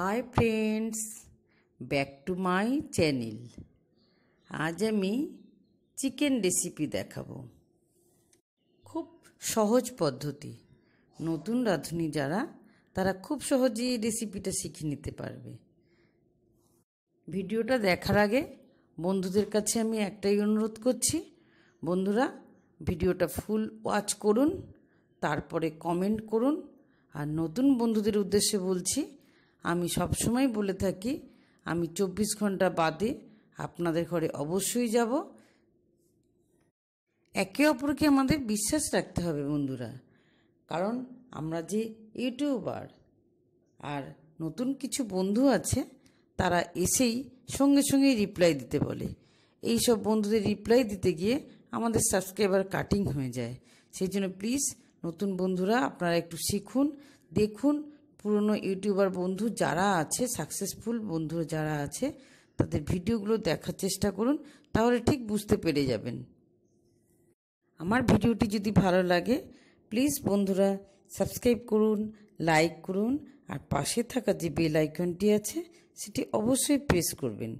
high friends back to my channel আজ আমি chicken recipe দেখাবো খুব সহজ পদ্ধতি নতুন রাঁধুনি যারা তারা খুব সহজেই রেসিপিটা শিখে নিতে পারবে ভিডিওটা দেখার আগে বন্ধুদের কাছে আমি একটাই অনুরোধ করছি বন্ধুরা ভিডিওটা ফুল ওয়াচ করুন তারপরে কমেন্ট করুন আর নতুন বন্ধুদের উদ্দেশ্যে বলছি আমি সবসময় বলে থাকি আমি চব্বিশ ঘন্টা বাদে আপনাদের ঘরে অবশ্যই যাব একে অপরকে আমাদের বিশ্বাস রাখতে হবে বন্ধুরা কারণ আমরা যে ইউটিউবার আর নতুন কিছু বন্ধু আছে তারা এসেই সঙ্গে সঙ্গে রিপ্লাই দিতে বলে এই সব বন্ধুদের রিপ্লাই দিতে গিয়ে আমাদের সাবস্ক্রাইবার কাটিং হয়ে যায় সেই জন্য প্লিজ নতুন বন্ধুরা আপনারা একটু শিখুন দেখুন পুরনো ইউটিউবার বন্ধু যারা আছে সাকসেসফুল বন্ধু যারা আছে তাদের ভিডিওগুলো দেখার চেষ্টা করুন তাহলে ঠিক বুঝতে পেরে যাবেন আমার ভিডিওটি যদি ভালো লাগে প্লিজ বন্ধুরা সাবস্ক্রাইব করুন লাইক করুন আর পাশে থাকা যে বেল আইকনটি আছে সেটি অবশ্যই প্রেস করবেন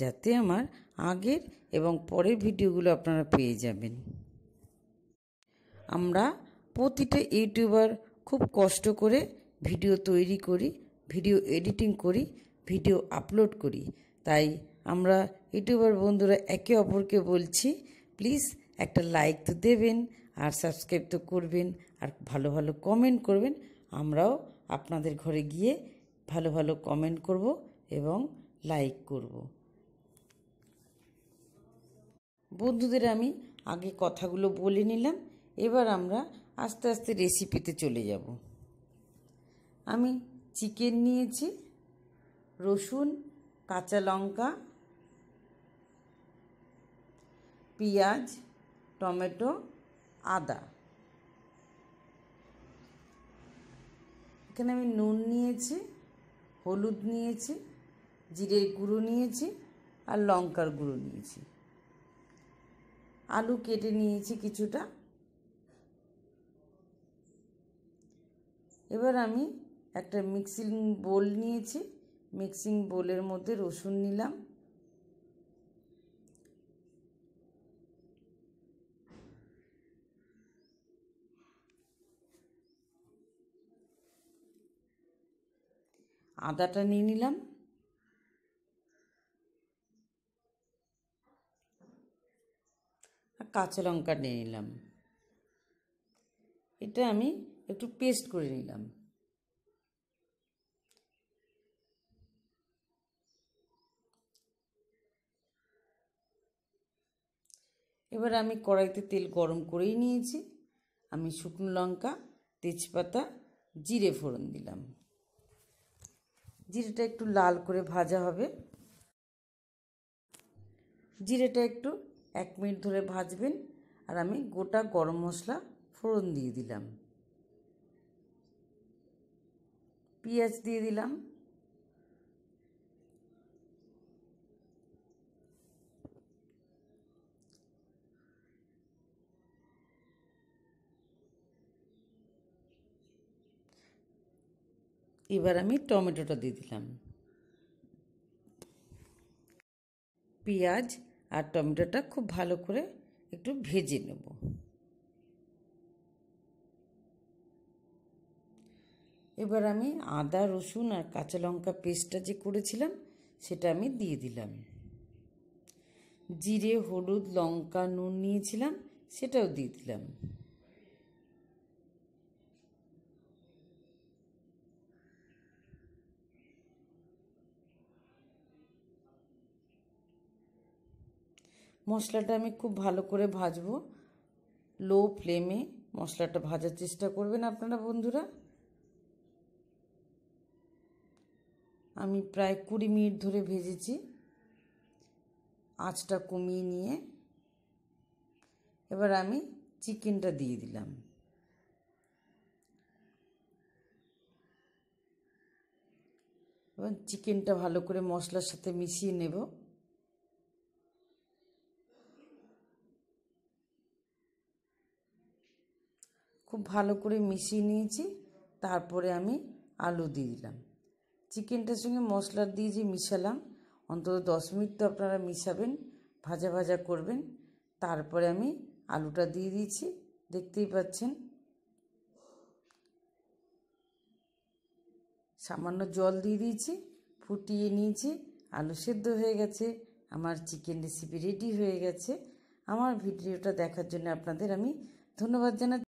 যাতে আমার আগের এবং পরের ভিডিওগুলো আপনারা পেয়ে যাবেন আমরা প্রতিটা ইউটিউবার খুব কষ্ট করে ভিডিও তৈরি করি ভিডিও এডিটিং করি ভিডিও আপলোড করি তাই আমরা ইউটিউবার বন্ধুরা একে অপরকে বলছি প্লিজ একটা লাইক তো দেবেন আর সাবস্ক্রাইব তো করবেন আর ভালো ভালো কমেন্ট করবেন আমরাও আপনাদের ঘরে গিয়ে ভালো ভালো কমেন্ট করব এবং লাইক করব বন্ধুদের আমি আগে কথাগুলো বলে নিলাম এবার আমরা আস্তে আস্তে রেসিপিতে চলে যাব আমি চিকেন নিয়েছি রসুন কাঁচা লঙ্কা পেঁয়াজ টমেটো আদা এখানে আমি নুন নিয়েছি হলুদ নিয়েছি জিরের গুঁড়ো নিয়েছি আর লঙ্কার গুঁড়ো নিয়েছি আলু কেটে নিয়েছি কিছুটা এবার আমি একটা মিক্সিং বোল নিয়েছি মিক্সিং বোলের মধ্যে রসুন নিলাম আদাটা নিয়ে নিলাম আর কাঁচা লঙ্কা নিয়ে নিলাম এটা আমি একটু পেস্ট করে নিলাম এবার আমি কড়াইতে তেল গরম করেই নিয়েছি আমি শুকনো লঙ্কা তেজপাতা জিরে ফোড়ন দিলাম জিরেটা একটু লাল করে ভাজা হবে জিরেটা একটু এক মিনিট ধরে ভাজবেন আর আমি গোটা গরম মশলা ফোড়ন দিয়ে দিলাম পেঁয়াজ দিয়ে দিলাম এবার আমি টমেটোটা দিয়ে দিলাম পেঁয়াজ আর টমেটোটা খুব ভালো করে একটু ভেজে নেব এবার আমি আদা রসুন আর কাঁচা লঙ্কা পেস্টটা যে করেছিলাম সেটা আমি দিয়ে দিলাম জিরে হলুদ লঙ্কা নুন নিয়েছিলাম সেটাও দিয়ে দিলাম মশলাটা আমি খুব ভালো করে ভাজবো লো ফ্লেমে মশলাটা ভাজার চেষ্টা করবেন আপনারা বন্ধুরা আমি প্রায় কুড়ি মিনিট ধরে ভেজেছি আঁচটা কমিয়ে নিয়ে এবার আমি চিকেনটা দিয়ে দিলাম এবার চিকেনটা ভালো করে মশলার সাথে মিশিয়ে নেব খুব ভালো করে মিশিয়ে নিয়েছি তারপরে আমি আলু দিয়ে দিলাম চিকেনটার সঙ্গে মশলা দিয়ে যে মিশালাম অন্তত দশ মিনিট তো আপনারা মিশাবেন ভাজা ভাজা করবেন তারপরে আমি আলুটা দিয়ে দিয়েছি দেখতেই পাচ্ছেন সামান্য জল দিয়ে দিয়েছি ফুটিয়ে নিয়েছি আলু সেদ্ধ হয়ে গেছে আমার চিকেন রেসিপি রেডি হয়ে গেছে আমার ভিডিওটা দেখার জন্য আপনাদের আমি ধন্যবাদ জানাচ্ছি